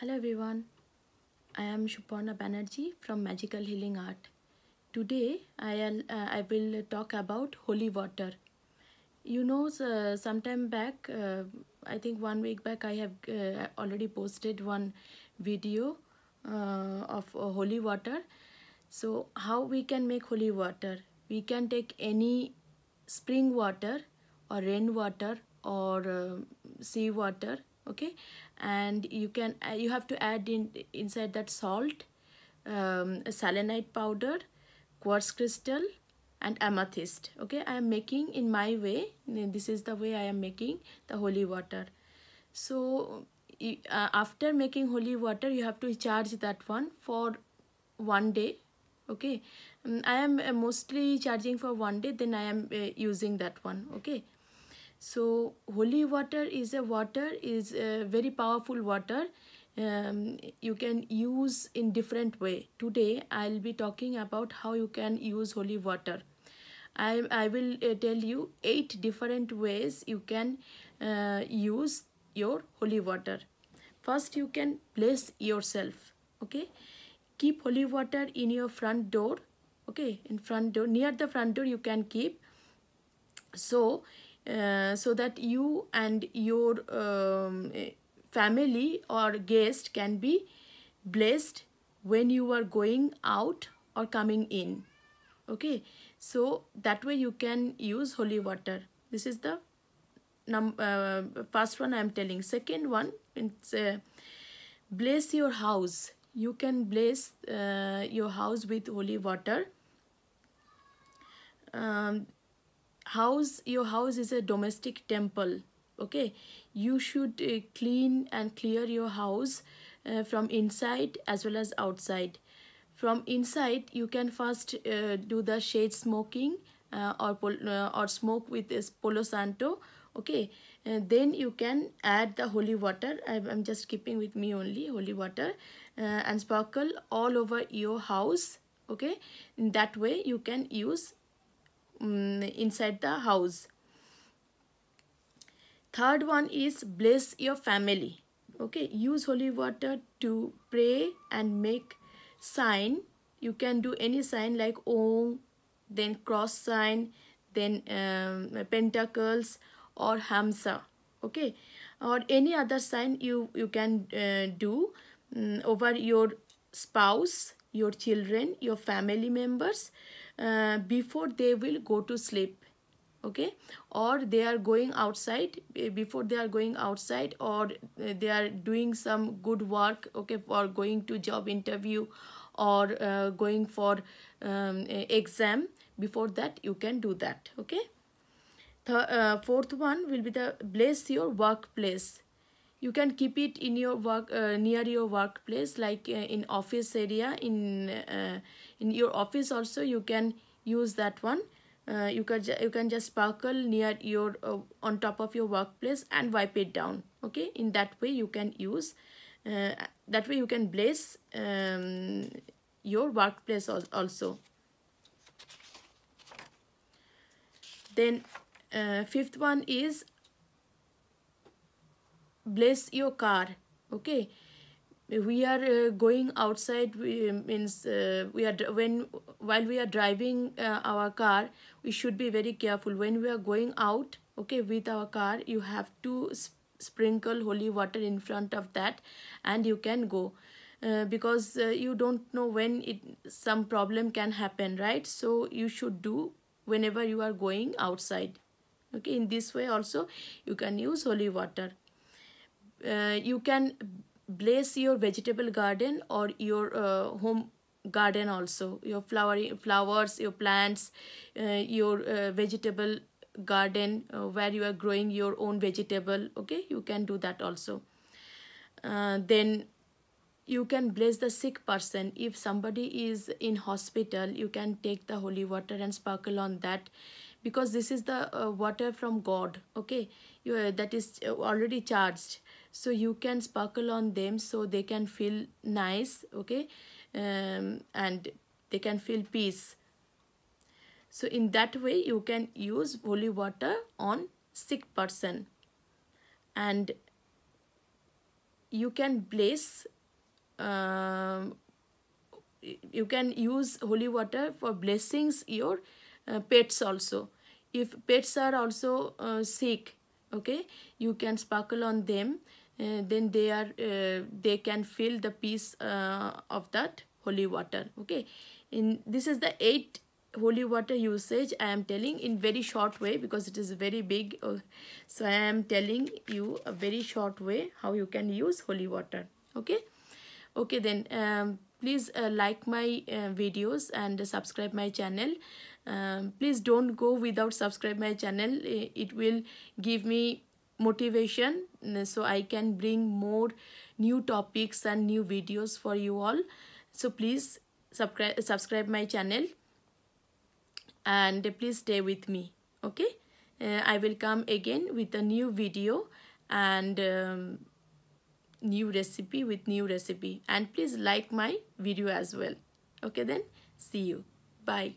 Hello everyone, I am Shuparna Banerjee from Magical Healing Art. Today I, uh, I will talk about holy water. You know, uh, sometime back, uh, I think one week back, I have uh, already posted one video uh, of uh, holy water. So how we can make holy water? We can take any spring water or rain water or uh, sea water okay and you can uh, you have to add in inside that salt um, selenite powder quartz crystal and amethyst okay i am making in my way this is the way i am making the holy water so uh, after making holy water you have to charge that one for one day okay um, i am uh, mostly charging for one day then i am uh, using that one okay so holy water is a water is a very powerful water um, you can use in different way today i'll be talking about how you can use holy water i i will uh, tell you eight different ways you can uh, use your holy water first you can place yourself okay keep holy water in your front door okay in front door near the front door you can keep so uh, so that you and your um, eh, family or guest can be blessed when you are going out or coming in okay so that way you can use holy water this is the num uh, first one i am telling second one it's uh, bless your house you can bless uh, your house with holy water um, house your house is a domestic temple okay you should uh, clean and clear your house uh, from inside as well as outside from inside you can first uh, do the shade smoking uh, or uh, or smoke with this polo santo okay and uh, then you can add the holy water i'm just keeping with me only holy water and sparkle all over your house okay in that way you can use um, inside the house third one is bless your family okay use holy water to pray and make sign you can do any sign like om then cross sign then um, pentacles or hamsa okay or any other sign you you can uh, do um, over your spouse your children your family members uh, before they will go to sleep okay or they are going outside eh, before they are going outside or eh, they are doing some good work okay for going to job interview or uh, going for um, eh, exam before that you can do that okay the uh, fourth one will be the bless your workplace you can keep it in your work uh, near your workplace like uh, in office area in uh, in your office also you can use that one uh, you can you can just sparkle near your uh, on top of your workplace and wipe it down okay in that way you can use uh, that way you can bless um, your workplace also then fifth one is bless your car okay we are uh, going outside we, uh, means uh, we are when while we are driving uh, our car we should be very careful when we are going out okay with our car you have to sp sprinkle holy water in front of that and you can go uh, because uh, you don't know when it some problem can happen right so you should do whenever you are going outside okay in this way also you can use holy water uh, you can bless your vegetable garden or your uh, home garden also your flowering flowers your plants uh, your uh, vegetable garden uh, where you are growing your own vegetable okay you can do that also uh, then you can bless the sick person if somebody is in hospital you can take the holy water and sparkle on that because this is the uh, water from god okay you, uh, that is already charged so you can sparkle on them so they can feel nice okay um, and they can feel peace so in that way you can use holy water on sick person and you can bless uh, um, you can use holy water for blessings your uh, pets also if pets are also uh, sick okay you can sparkle on them uh, then they are uh, they can fill the piece uh, of that holy water okay in this is the eight holy water usage i am telling in very short way because it is very big oh. so i am telling you a very short way how you can use holy water okay okay then um, please uh, like my uh, videos and subscribe my channel um, please don't go without subscribe my channel it will give me motivation uh, so i can bring more new topics and new videos for you all so please subscribe subscribe my channel and please stay with me okay uh, i will come again with a new video and um, new recipe with new recipe and please like my video as well okay then see you bye